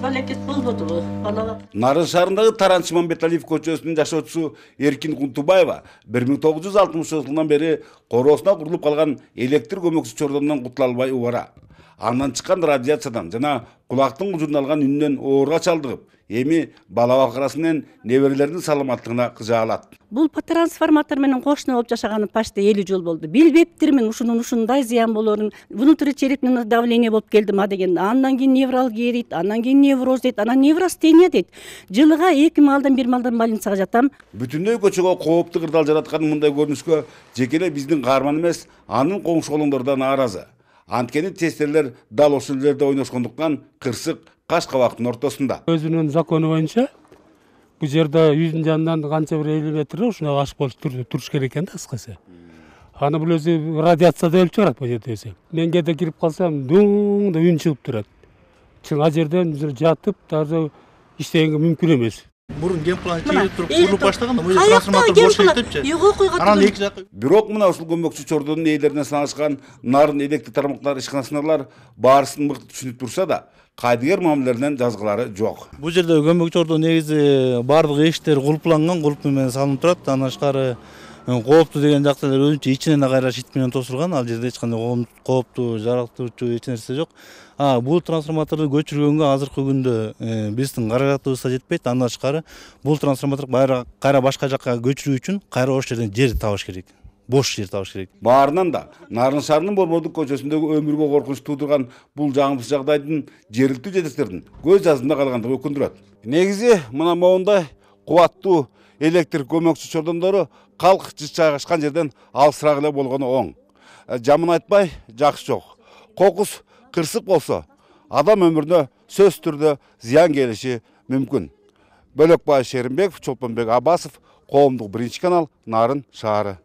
балекет болбодубу балалар нарын шаарындагы таранчы мамбеталиев көчөсүнүн жашоочусу эркин кунтубаева бир миң тогуз жүз алтымышынчы жылдан бери короосуна курулуп калган электр көмөксүз чордомдон кутула албай убара Анан чыккан радиациядан жана кулактын учуруна алган үнүнөн ооруга чалдыгып эми бала бакырасы менен неберелердин саламаттыгына кыжаалат бул трансформатор менен кошуна болуп жашаганы почти элүү жыл болду билбептирмин ушунун ушундай зыян болоорун внутричерепный давление болуп келди деген андан кийин невралгия дейт андан кийин невроз дейт анан неврастения дейт жылыга эки маалдан бир маалдан больницага жатам бүтүндөй көчөгө кооптуу кырдаал жараткан мындай көрүнүшкө жекеле биздин каарман эмес анын коңшу колуңдор да нааразы анткени тестерлер дал ошол жерде ойношкондуктан кырсык каш кабактын ортосунда өзүнүн закону боюнча бул жерде үйдүн жанынан канча бир элүү метр ушундай ашып болуш туруш керек экен да кыскасы аны бул өзү радиацияда өлүп чыгарат бул жерде өзү мен кээде кирип калсам дуң деп үн чыгып турат чын ал жерден жатып даже иштегенге мүмкүн эмес мурун генплан чийип туруп курулуп баштаган мына трансформатор бош кетипчи анан эки жакка бирок мына ушул көмөкчү чордонун ээлерине санашкан нарын электр тармактар ишканасыналар баарысын мыкты түшүнүп турса да кайдыгер мамилелеринен жазгылары жок бул жерде көмөк чордо негизи баардык эшиктер кулупланган кулуп менен салынып турат андан тышкары кооптуу деген жакта өзүнчө ичинен а кайра ит менен тосулган ал жерде эч кандай кооптуу жараттурчу эч нерсе жок а бул трансформаторду көчүргөнгө азыркы күндө э, биздин каражатыбыз да жетпейт андан тышкары бул трансформатор кайра башка жакка көчүрүү үчүн кайра ошол жерден жер табыш керек бош жер табыш керек баарынан да нарын шаарынын борбордук көчөсүндөгү өмүргө коркунуч туудурган бул жагымсыз жагдайдын жергиликтүү жетектердин көз жаздында калгандыгы өкүндүрөт негизи мына моундай кубаттуу электр көмөкчү чордондору калк жыт жайгашкан жерден алысыраак эле болгону оң ә, Жамын айтпай жакшы жок кокус кырсык болсо адам өмүрүнө сөзсүз түрдө зыян келиши мүмкүн бөлөкбай шеримбеков чолпонбек абасов коомдук биринчи канал нарын шаары